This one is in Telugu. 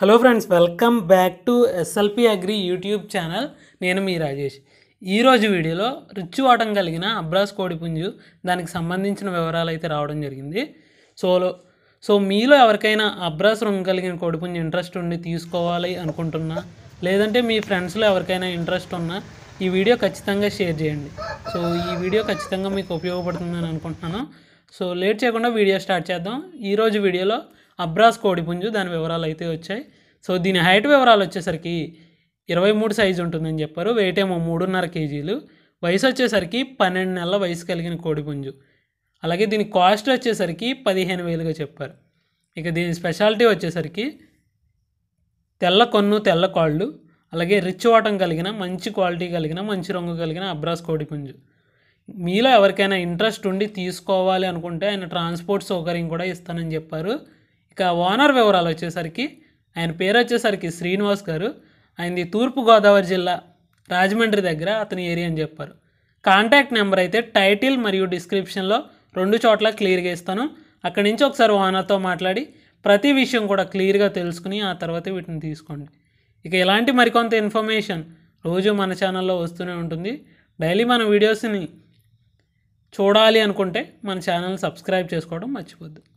hello friends welcome back to SLP agri YouTube channel నేను మీ రాజేష్ ఈరోజు వీడియోలో రుచి వాటం కలిగిన అబ్రాస్ కోడిపుంజు దానికి సంబంధించిన వివరాలు అయితే రావడం జరిగింది సోలో సో మీలో ఎవరికైనా అబ్రాస్ రంగు కలిగిన కోడిపుంజు ఇంట్రెస్ట్ ఉండి తీసుకోవాలి అనుకుంటున్నా లేదంటే మీ ఫ్రెండ్స్లో ఎవరికైనా ఇంట్రెస్ట్ ఉన్నా ఈ వీడియో ఖచ్చితంగా షేర్ చేయండి సో ఈ వీడియో ఖచ్చితంగా మీకు ఉపయోగపడుతుందని అనుకుంటున్నాను సో లేట్ చేయకుండా వీడియో స్టార్ట్ చేద్దాం ఈరోజు వీడియోలో అబ్రాస్ కోడిపుంజు దాని వివరాలు అయితే వచ్చాయి సో దీని హైట్ వివరాలు వచ్చేసరికి ఇరవై మూడు సైజు ఉంటుందని చెప్పారు వెయిట్ ఏమో మూడున్నర కేజీలు వయసు వచ్చేసరికి పన్నెండు నెలల వయసు కలిగిన కోడిపుంజు అలాగే దీని కాస్ట్ వచ్చేసరికి పదిహేను వేలుగా చెప్పారు ఇక దీని స్పెషాలిటీ వచ్చేసరికి తెల్ల కొన్ను తెల్ల కాళ్ళు అలాగే రిచ్ వాటం కలిగిన మంచి క్వాలిటీ కలిగిన మంచి రంగు కలిగిన అబ్రాస్ కోడిపుంజు మీలో ఎవరికైనా ఇంట్రెస్ట్ ఉండి తీసుకోవాలి అనుకుంటే ఆయన ట్రాన్స్పోర్ట్ సౌకర్యం కూడా ఇస్తానని చెప్పారు ఇక ఓనర్ వివరాలు వచ్చేసరికి ఆయన పేరు వచ్చేసరికి శ్రీనివాస్ గారు ఆయనది తూర్పుగోదావరి జిల్లా రాజమండ్రి దగ్గర అతని ఏరియా అని చెప్పారు కాంటాక్ట్ నెంబర్ అయితే టైటిల్ మరియు డిస్క్రిప్షన్లో రెండు చోట్ల క్లియర్గా ఇస్తాను అక్కడి నుంచి ఒకసారి ఓనర్తో మాట్లాడి ప్రతి విషయం కూడా క్లియర్గా తెలుసుకుని ఆ తర్వాత వీటిని తీసుకోండి ఇక ఇలాంటి మరికొంత ఇన్ఫర్మేషన్ రోజు మన ఛానల్లో వస్తూనే ఉంటుంది డైలీ మన వీడియోస్ని చూడాలి అనుకుంటే మన ఛానల్ సబ్స్క్రైబ్ చేసుకోవడం మర్చిపోద్దు